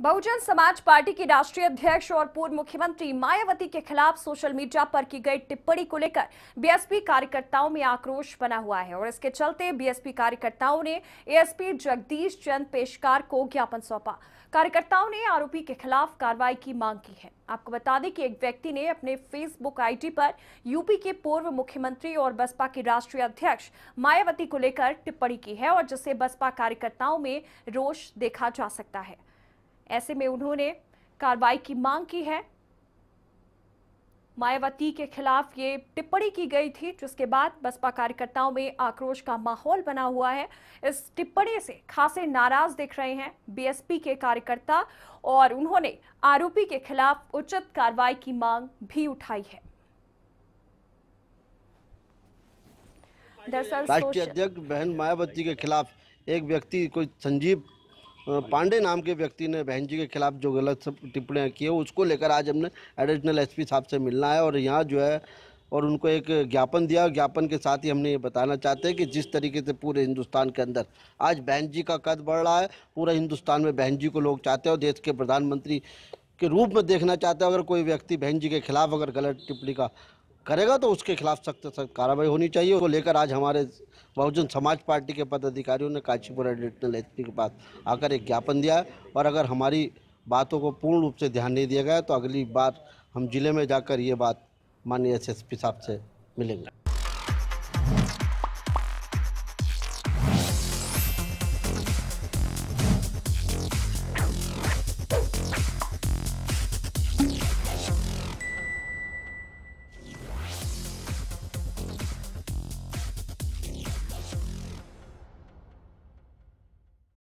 बहुजन समाज पार्टी की राष्ट्रीय अध्यक्ष और पूर्व मुख्यमंत्री मायावती के खिलाफ सोशल मीडिया पर की गई टिप्पणी को लेकर बीएसपी कार्यकर्ताओं में आक्रोश बना हुआ है और इसके चलते बीएसपी कार्यकर्ताओं ने एएसपी जगदीश चंद पेशकार को ज्ञापन सौंपा कार्यकर्ताओं ने आरोपी के खिलाफ कार्रवाई की मांग की है आपको बता दें कि एक व्यक्ति ने अपने फेसबुक आईडी पर यूपी के पूर्व मुख्यमंत्री और बसपा के राष्ट्रीय अध्यक्ष मायावती को लेकर टिप्पणी की है और जिससे बसपा कार्यकर्ताओं में रोष देखा जा सकता है ऐसे में उन्होंने कार्रवाई की मांग की है मायावती के खिलाफ ये टिप्पणी की गई थी जिसके बाद बसपा कार्यकर्ताओं में आक्रोश का माहौल बना हुआ है इस टिप्पणी से खासे नाराज दिख रहे हैं बीएसपी के कार्यकर्ता और उन्होंने आरोपी के खिलाफ उचित कार्रवाई की मांग भी उठाई है राष्ट्रीय अध्यक्ष बहन मायावती के खिलाफ एक व्यक्ति कोई संजीव पांडे नाम के व्यक्ति ने बहन जी के खिलाफ जो गलत सब टिप्पणियाँ की है उसको लेकर आज हमने एडिशनल एसपी साहब से मिलना है और यहाँ जो है और उनको एक ज्ञापन दिया और ज्ञापन के साथ ही हमने ये बताना चाहते हैं कि जिस तरीके से पूरे हिंदुस्तान के अंदर आज बहन जी का कद बढ़ रहा है पूरा हिंदुस्तान में बहन जी को लोग चाहते हैं और देश के प्रधानमंत्री के रूप में देखना चाहते हैं अगर कोई व्यक्ति बहन जी के खिलाफ अगर गलत टिप्पणी का करेगा तो उसके खिलाफ सख्त सख्त कार्रवाई होनी चाहिए उसको लेकर आज हमारे बहुजन समाज पार्टी के पदाधिकारियों ने काशीपुर एडिशनल एस के पास आकर एक ज्ञापन दिया और अगर हमारी बातों को पूर्ण रूप से ध्यान नहीं दिया गया तो अगली बार हम जिले में जाकर ये बात माननीय एस साहब से मिलेंगे